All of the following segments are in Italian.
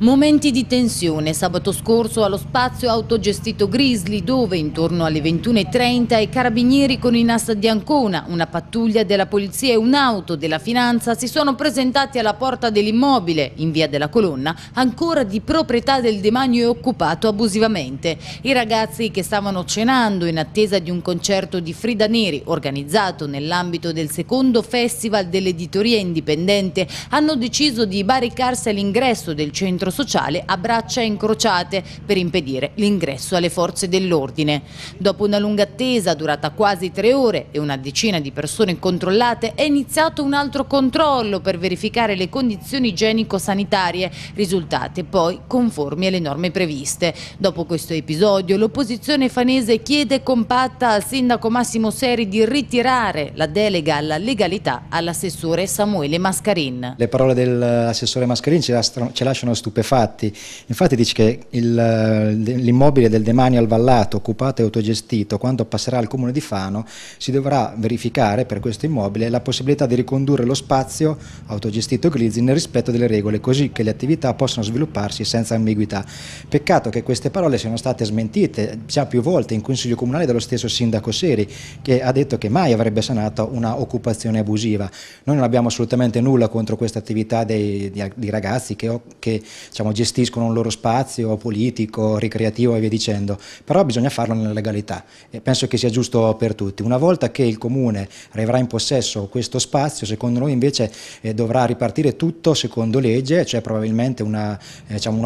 Momenti di tensione sabato scorso allo spazio autogestito Grizzly dove intorno alle 21.30 i carabinieri con i NAS di Ancona, una pattuglia della polizia e un'auto della finanza si sono presentati alla porta dell'immobile in via della colonna ancora di proprietà del demanio e occupato abusivamente. I ragazzi che stavano cenando in attesa di un concerto di Frida Neri organizzato nell'ambito del secondo festival dell'editoria indipendente hanno deciso di barricarsi all'ingresso del centro centro sociale a braccia incrociate per impedire l'ingresso alle forze dell'ordine. Dopo una lunga attesa durata quasi tre ore e una decina di persone controllate è iniziato un altro controllo per verificare le condizioni igienico-sanitarie risultate poi conformi alle norme previste. Dopo questo episodio l'opposizione fanese chiede compatta al sindaco Massimo Seri di ritirare la delega alla legalità all'assessore Samuele Mascarin. Le parole dell'assessore Mascarin ce, la, ce lasciano stupiti stupefatti. Infatti dice che il, eh, l'immobile del demanio al Vallato, occupato e autogestito, quando passerà al comune di Fano, si dovrà verificare per questo immobile la possibilità di ricondurre lo spazio autogestito Grizzly nel rispetto delle regole, così che le attività possano svilupparsi senza ambiguità. Peccato che queste parole siano state smentite già più volte in Consiglio Comunale dallo stesso sindaco Seri, che ha detto che mai avrebbe sanato una occupazione abusiva. Noi non abbiamo assolutamente nulla contro questa attività dei, di, di, ragazzi che, che diciamo, gestiscono un loro spazio politico, ricreativo e via dicendo, però bisogna farlo nella legalità e penso che sia giusto per tutti. Una volta che il Comune arriverà in possesso questo spazio, secondo noi invece eh, dovrà ripartire tutto secondo legge, cioè probabilmente un'offerta eh, diciamo,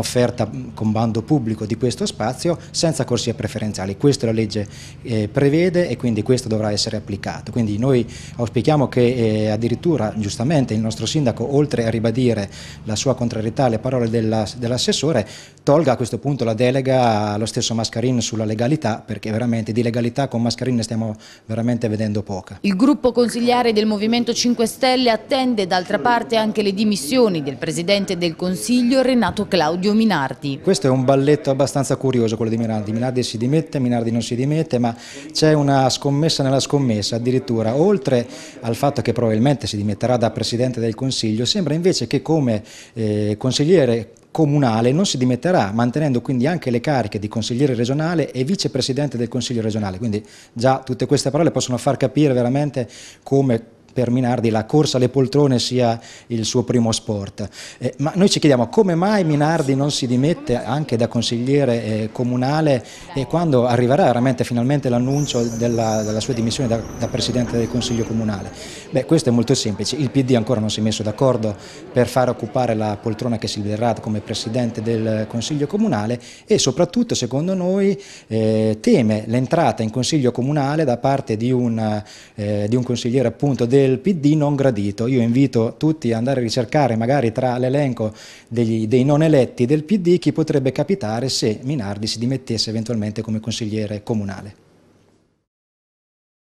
un mm, con bando pubblico di questo spazio senza corsie preferenziali. Questo la legge eh, prevede e quindi questo dovrà essere applicato. Quindi noi auspichiamo che eh, addirittura, giustamente, il nostro sindaco, oltre a ribadire la sua contrarietà alle parole del della, dell'assessore tolga a questo punto la delega allo stesso Mascarin sulla legalità perché veramente di legalità con Mascarin ne stiamo veramente vedendo poca. Il gruppo consigliare del Movimento 5 Stelle attende d'altra parte anche le dimissioni del Presidente del Consiglio Renato Claudio Minardi. Questo è un balletto abbastanza curioso quello di Minardi, Minardi si dimette, Minardi non si dimette ma c'è una scommessa nella scommessa addirittura oltre al fatto che probabilmente si dimetterà da Presidente del Consiglio sembra invece che come eh, consigliere comunale non si dimetterà, mantenendo quindi anche le cariche di consigliere regionale e vicepresidente del Consiglio regionale. Quindi già tutte queste parole possono far capire veramente come per Minardi la corsa alle poltrone sia il suo primo sport. Eh, ma noi ci chiediamo come mai Minardi non si dimette anche da consigliere eh, comunale e quando arriverà veramente finalmente l'annuncio della, della, sua dimissione da, da, Presidente del Consiglio Comunale? Beh, questo è molto semplice, il PD ancora non si è messo d'accordo per far occupare la poltrona che Silverrat come Presidente del Consiglio Comunale e soprattutto secondo noi eh, teme l'entrata in Consiglio Comunale da parte di un, eh, di un consigliere appunto del del PD non gradito. Io invito tutti ad andare a ricercare magari tra l'elenco dei non eletti del PD chi potrebbe capitare se Minardi si dimettesse eventualmente come consigliere comunale.